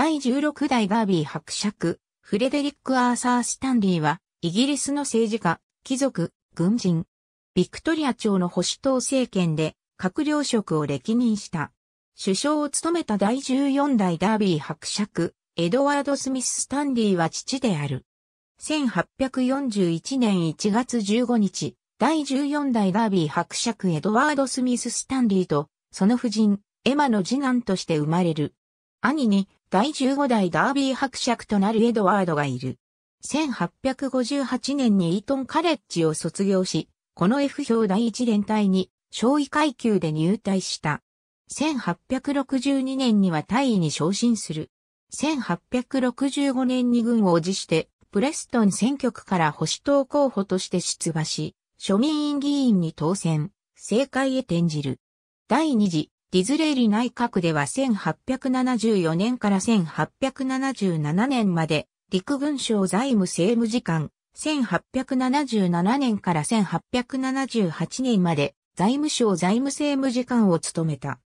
第16代バービー伯爵、フレデリック・アーサー・スタンリーは、イギリスの政治家、貴族、軍人、ビクトリア朝の保守党政権で、閣僚職を歴任した。首相を務めた第14代ダービー伯爵、エドワード・スミス・スタンリーは父である。1841年1月15日、第14代ダービー伯爵エドワード・スミス・スタンリーと、その夫人、エマの次男として生まれる。兄に、第15代ダービー伯爵となるエドワードがいる。1858年にイートンカレッジを卒業し、この F 表第1連隊に、少尉階級で入隊した。1862年には大尉に昇進する。1865年に軍を辞して、プレストン選挙区から保守党候補として出馬し、庶民院議員に当選、政界へ転じる。第二次ディズレーリ内閣では1874年から1877年まで陸軍省財務政務次官、1877年から1878年まで財務省財務政務次官を務めた。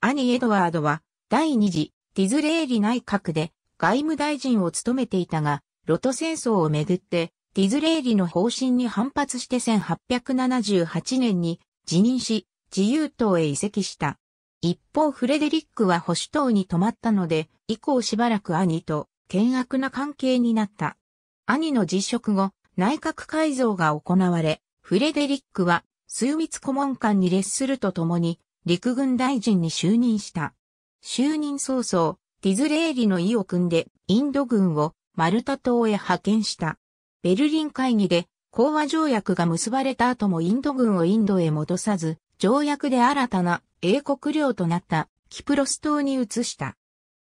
兄エドワードは第二次ディズレーリ内閣で外務大臣を務めていたが、ロト戦争をめぐってディズレーリの方針に反発して1878年に辞任し自由党へ移籍した。一方フレデリックは保守党に泊まったので、以降しばらく兄と険悪な関係になった。兄の辞職後、内閣改造が行われ、フレデリックは枢密顧問官に列するとともに、陸軍大臣に就任した。就任早々、ディズレーリの意を組んで、インド軍をマルタ島へ派遣した。ベルリン会議で、講和条約が結ばれた後もインド軍をインドへ戻さず、条約で新たな英国領となったキプロス島に移した。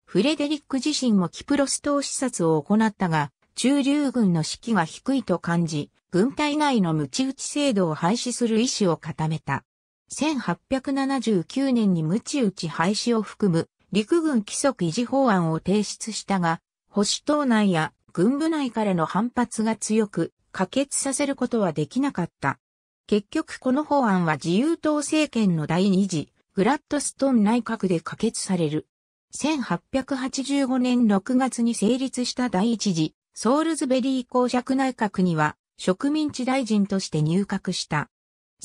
フレデリック自身もキプロス島視察を行ったが、中流軍の士気が低いと感じ、軍隊内の無知打ち制度を廃止する意思を固めた。1879年に無知打ち廃止を含む陸軍規則維持法案を提出したが、保守党内や軍部内からの反発が強く、可決させることはできなかった。結局この法案は自由党政権の第二次グラッドストン内閣で可決される。1885年6月に成立した第一次、ソールズベリー公爵内閣には、植民地大臣として入閣した。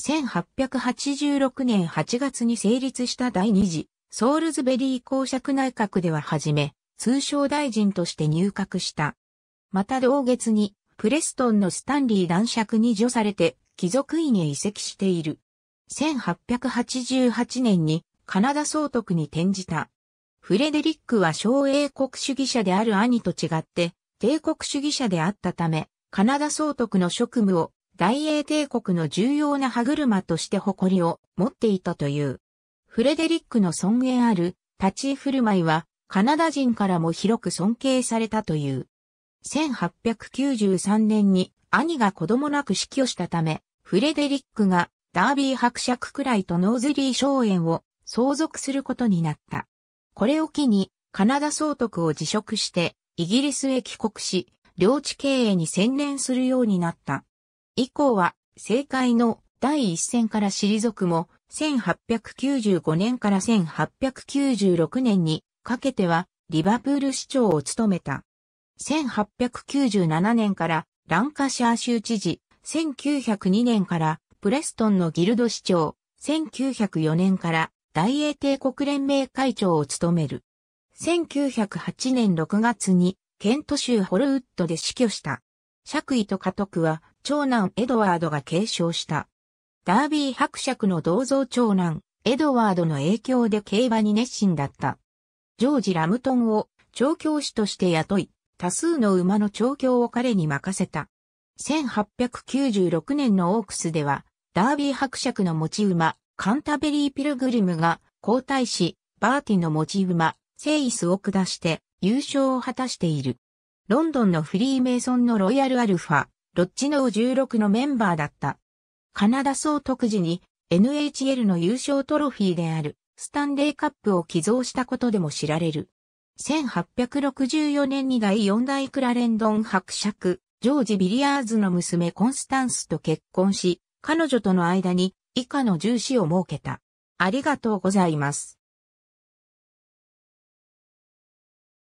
1886年8月に成立した第二次、ソールズベリー公爵内閣でははじめ、通商大臣として入閣した。また同月に、プレストンのスタンリー男爵に除されて、貴族院へ移籍している。1888年にカナダ総督に転じた。フレデリックは小英国主義者である兄と違って帝国主義者であったため、カナダ総督の職務を大英帝国の重要な歯車として誇りを持っていたという。フレデリックの尊厳ある立ち居振る舞いはカナダ人からも広く尊敬されたという。1893年に兄が子供なく死去したため、フレデリックがダービー伯爵くらいとノーズリー荘園を相続することになった。これを機に、カナダ総督を辞職して、イギリスへ帰国し、領地経営に専念するようになった。以降は、政界の第一線から退くも、1895年から1896年にかけては、リバプール市長を務めた。1897年からランカシャー州知事、1902年からプレストンのギルド市長、1904年から大英帝国連盟会長を務める。1908年6月に、ケント州ホルウッドで死去した。爵位と家督は、長男エドワードが継承した。ダービー伯爵の銅像長男、エドワードの影響で競馬に熱心だった。ジョージ・ラムトンを調教師として雇い、多数の馬の調教を彼に任せた。1896年のオークスでは、ダービー伯爵の持ち馬、カンタベリーピルグリムが皇太子、バーティの持ち馬、セイスを下して優勝を果たしている。ロンドンのフリーメイソンのロイヤルアルファ、ロッチノー16のメンバーだった。カナダ総督時に NHL の優勝トロフィーであるスタンレーカップを寄贈したことでも知られる。1864年に第4代クラレンドン伯爵、ジョージ・ビリアーズの娘コンスタンスと結婚し、彼女との間に以下の重視を設けた。ありがとうございます。